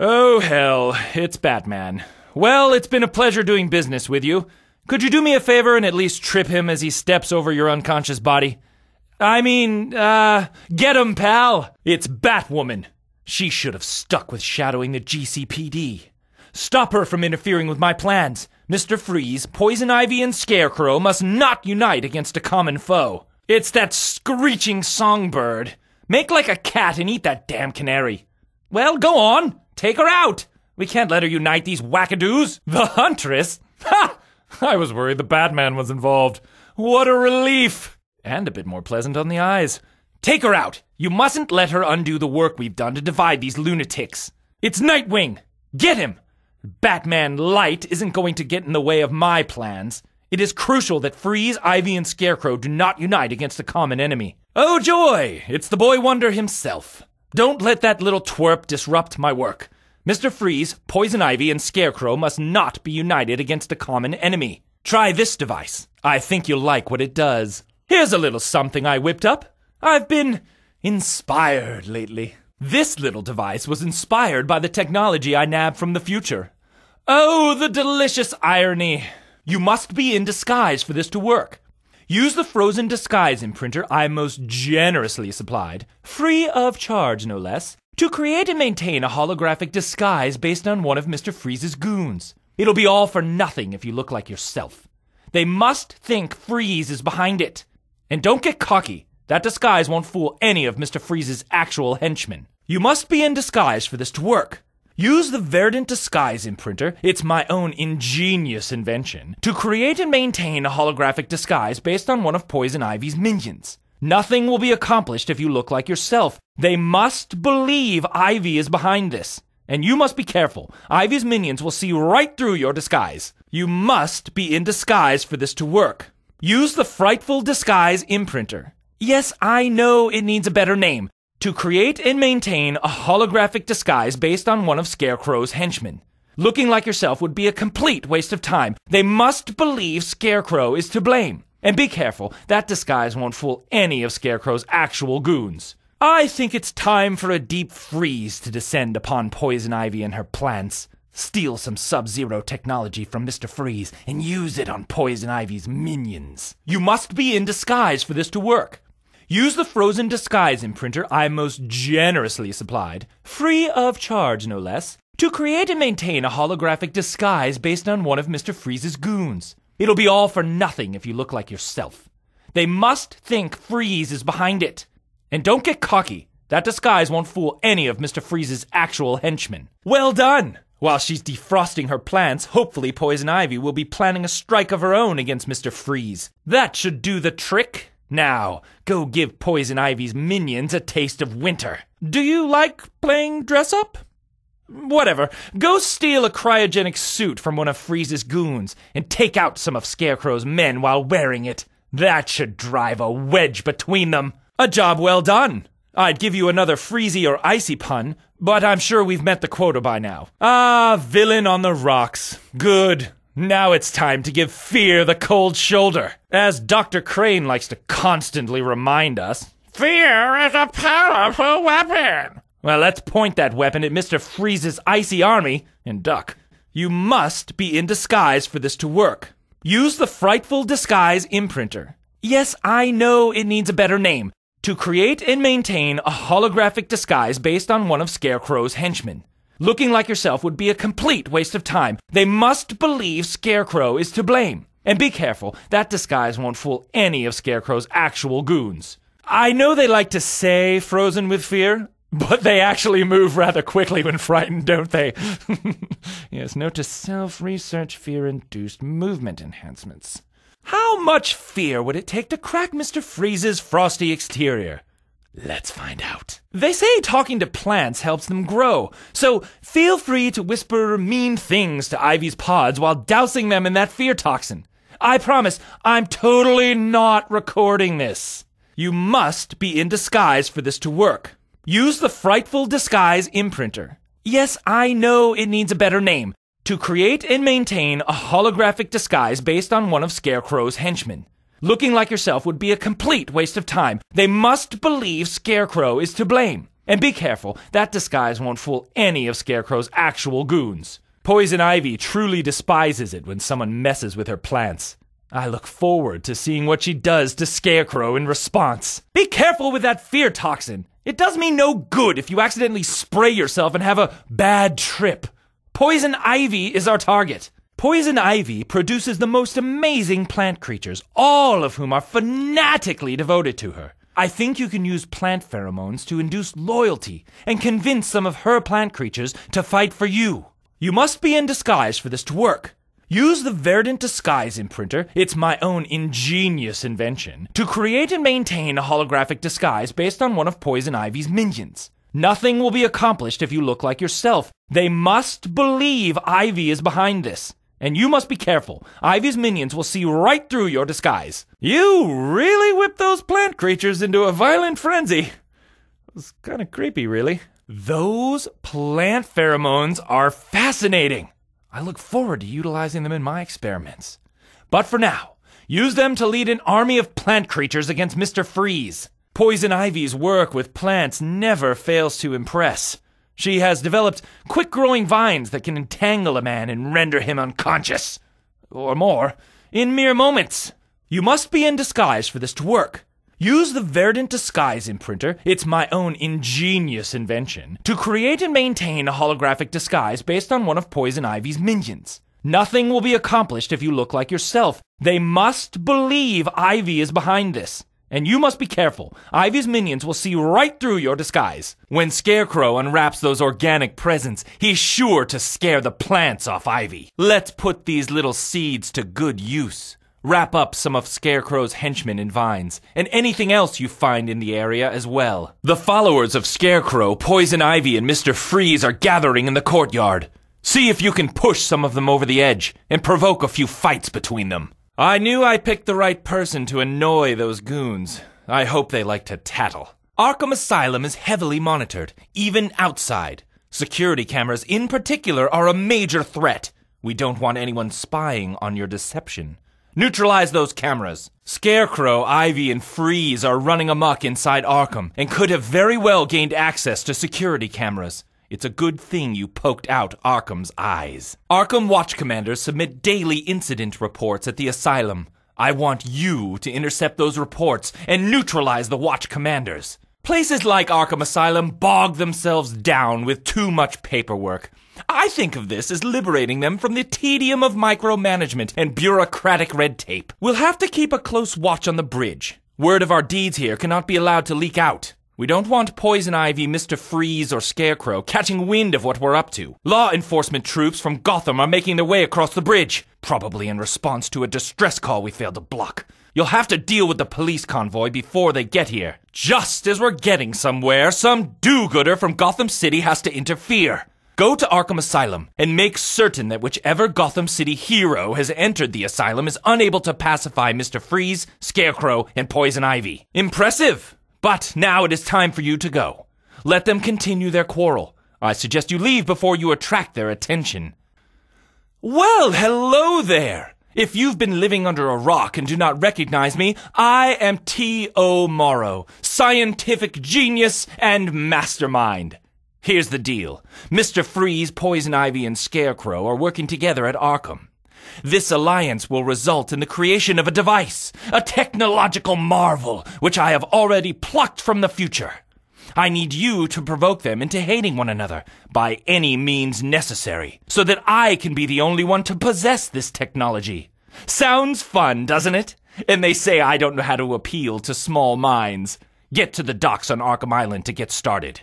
Oh, hell, it's Batman. Well, it's been a pleasure doing business with you. Could you do me a favor and at least trip him as he steps over your unconscious body? I mean, uh, get him, pal! It's Batwoman! She should have stuck with shadowing the GCPD. Stop her from interfering with my plans. Mr. Freeze, Poison Ivy, and Scarecrow must not unite against a common foe. It's that screeching songbird. Make like a cat and eat that damn canary. Well, go on. Take her out! We can't let her unite these wackadoos! The Huntress? Ha! I was worried the Batman was involved. What a relief! And a bit more pleasant on the eyes. Take her out! You mustn't let her undo the work we've done to divide these lunatics. It's Nightwing! Get him! Batman Light isn't going to get in the way of my plans. It is crucial that Freeze, Ivy, and Scarecrow do not unite against a common enemy. Oh joy! It's the boy wonder himself. Don't let that little twerp disrupt my work. Mr. Freeze, Poison Ivy, and Scarecrow must not be united against a common enemy. Try this device. I think you'll like what it does. Here's a little something I whipped up. I've been inspired lately. This little device was inspired by the technology I nabbed from the future. Oh, the delicious irony! You must be in disguise for this to work. Use the frozen disguise imprinter I most generously supplied, free of charge no less, to create and maintain a holographic disguise based on one of Mr. Freeze's goons. It'll be all for nothing if you look like yourself. They must think Freeze is behind it. And don't get cocky. That disguise won't fool any of Mr. Freeze's actual henchmen. You must be in disguise for this to work. Use the Verdant Disguise Imprinter, it's my own ingenious invention, to create and maintain a holographic disguise based on one of Poison Ivy's minions. Nothing will be accomplished if you look like yourself. They must believe Ivy is behind this. And you must be careful. Ivy's minions will see right through your disguise. You must be in disguise for this to work. Use the Frightful Disguise Imprinter. Yes, I know it needs a better name, to create and maintain a holographic disguise based on one of Scarecrow's henchmen. Looking like yourself would be a complete waste of time. They must believe Scarecrow is to blame. And be careful, that disguise won't fool any of Scarecrow's actual goons. I think it's time for a deep freeze to descend upon Poison Ivy and her plants. Steal some Sub Zero technology from Mr. Freeze and use it on Poison Ivy's minions. You must be in disguise for this to work. Use the frozen disguise imprinter I most generously supplied, free of charge no less, to create and maintain a holographic disguise based on one of Mr. Freeze's goons. It'll be all for nothing if you look like yourself. They must think Freeze is behind it. And don't get cocky. That disguise won't fool any of Mr. Freeze's actual henchmen. Well done! While she's defrosting her plants, hopefully Poison Ivy will be planning a strike of her own against Mr. Freeze. That should do the trick. Now, go give Poison Ivy's minions a taste of winter. Do you like playing dress up? Whatever. Go steal a cryogenic suit from one of Freeze's goons and take out some of Scarecrow's men while wearing it. That should drive a wedge between them. A job well done. I'd give you another freezy or icy pun, but I'm sure we've met the quota by now. Ah, villain on the rocks. Good. Now it's time to give fear the cold shoulder. As Dr. Crane likes to constantly remind us, fear is a powerful weapon. Well, let's point that weapon at Mr. Freeze's icy army and duck. You must be in disguise for this to work. Use the frightful disguise imprinter. Yes, I know it needs a better name. To create and maintain a holographic disguise based on one of Scarecrow's henchmen. Looking like yourself would be a complete waste of time. They must believe Scarecrow is to blame. And be careful, that disguise won't fool any of Scarecrow's actual goons. I know they like to say frozen with fear, but they actually move rather quickly when frightened, don't they? yes, note to self research fear induced movement enhancements. How much fear would it take to crack Mr. Freeze's frosty exterior? Let's find out. They say talking to plants helps them grow, so feel free to whisper mean things to Ivy's pods while dousing them in that fear toxin. I promise I'm totally not recording this. You must be in disguise for this to work. Use the Frightful Disguise Imprinter. Yes, I know it needs a better name. To create and maintain a holographic disguise based on one of Scarecrow's henchmen. Looking like yourself would be a complete waste of time. They must believe Scarecrow is to blame. And be careful, that disguise won't fool any of Scarecrow's actual goons. Poison Ivy truly despises it when someone messes with her plants. I look forward to seeing what she does to Scarecrow in response. Be careful with that fear toxin. It does me no good if you accidentally spray yourself and have a bad trip. Poison Ivy is our target. Poison ivy produces the most amazing plant creatures, all of whom are fanatically devoted to her. I think you can use plant pheromones to induce loyalty and convince some of her plant creatures to fight for you. You must be in disguise for this to work. Use the Verdant Disguise Imprinter, it's my own ingenious invention, to create and maintain a holographic disguise based on one of Poison Ivy's minions. Nothing will be accomplished if you look like yourself. They must believe Ivy is behind this and you must be careful. Ivy's minions will see right through your disguise. You really whipped those plant creatures into a violent frenzy. It was kind of creepy, really. Those plant pheromones are fascinating. I look forward to utilizing them in my experiments. But for now, use them to lead an army of plant creatures against Mr. Freeze. Poison Ivy's work with plants never fails to impress. She has developed quick growing vines that can entangle a man and render him unconscious, or more, in mere moments. You must be in disguise for this to work. Use the Verdant Disguise Imprinter, it's my own ingenious invention, to create and maintain a holographic disguise based on one of Poison Ivy's minions. Nothing will be accomplished if you look like yourself. They must believe Ivy is behind this and you must be careful. Ivy's minions will see right through your disguise. When Scarecrow unwraps those organic presents, he's sure to scare the plants off Ivy. Let's put these little seeds to good use. Wrap up some of Scarecrow's henchmen in vines, and anything else you find in the area as well. The followers of Scarecrow, Poison Ivy, and Mr. Freeze are gathering in the courtyard. See if you can push some of them over the edge and provoke a few fights between them. I knew I picked the right person to annoy those goons. I hope they like to tattle. Arkham Asylum is heavily monitored, even outside. Security cameras, in particular, are a major threat. We don't want anyone spying on your deception. Neutralize those cameras. Scarecrow, Ivy, and Freeze are running amok inside Arkham and could have very well gained access to security cameras. It's a good thing you poked out Arkham's eyes. Arkham Watch Commanders submit daily incident reports at the asylum. I want you to intercept those reports and neutralize the Watch Commanders. Places like Arkham Asylum bog themselves down with too much paperwork. I think of this as liberating them from the tedium of micromanagement and bureaucratic red tape. We'll have to keep a close watch on the bridge. Word of our deeds here cannot be allowed to leak out. We don't want Poison Ivy, Mr. Freeze, or Scarecrow catching wind of what we're up to. Law enforcement troops from Gotham are making their way across the bridge, probably in response to a distress call we failed to block. You'll have to deal with the police convoy before they get here. Just as we're getting somewhere, some do-gooder from Gotham City has to interfere. Go to Arkham Asylum and make certain that whichever Gotham City hero has entered the asylum is unable to pacify Mr. Freeze, Scarecrow, and Poison Ivy. Impressive! But now it is time for you to go. Let them continue their quarrel. I suggest you leave before you attract their attention. Well, hello there! If you've been living under a rock and do not recognize me, I am T.O. Morrow, scientific genius and mastermind. Here's the deal. Mr. Freeze, Poison Ivy, and Scarecrow are working together at Arkham. This alliance will result in the creation of a device, a technological marvel, which I have already plucked from the future. I need you to provoke them into hating one another by any means necessary, so that I can be the only one to possess this technology. Sounds fun, doesn't it? And they say I don't know how to appeal to small minds. Get to the docks on Arkham Island to get started.